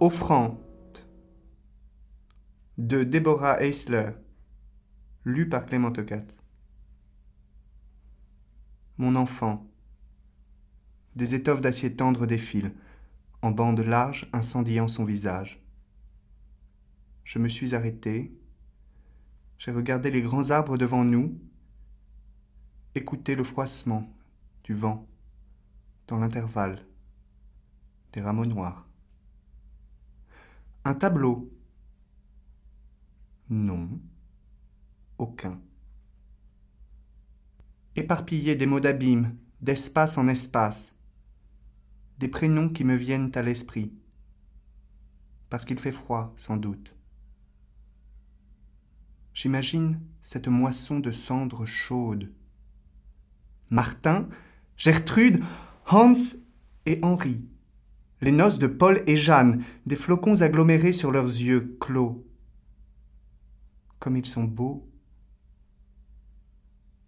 Offrande de Deborah Eisler, lu par Clément Ocat. Mon enfant, des étoffes d'acier tendre défilent, en bandes larges incendiant son visage. Je me suis arrêté, j'ai regardé les grands arbres devant nous, écouté le froissement du vent dans l'intervalle des rameaux noirs. Un tableau Non, aucun. Éparpiller des mots d'abîme, d'espace en espace, des prénoms qui me viennent à l'esprit, parce qu'il fait froid, sans doute. J'imagine cette moisson de cendres chaudes. Martin, Gertrude, Hans et Henri les noces de Paul et Jeanne, des flocons agglomérés sur leurs yeux clos. Comme ils sont beaux,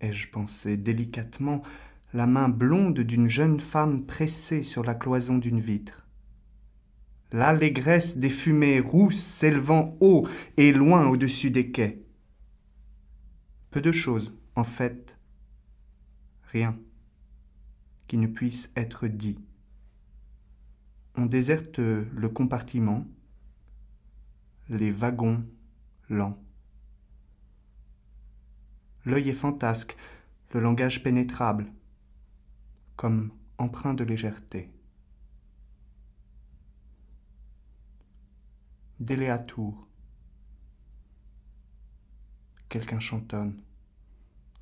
ai-je pensé délicatement, la main blonde d'une jeune femme pressée sur la cloison d'une vitre. L'allégresse des fumées rousses s'élevant haut et loin au-dessus des quais. Peu de choses, en fait, rien qui ne puisse être dit on déserte euh, le compartiment, les wagons lents. L'œil est fantasque, le langage pénétrable, comme empreint de légèreté. Déléatour. Quelqu'un chantonne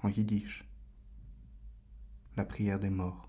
en yiddish la prière des morts.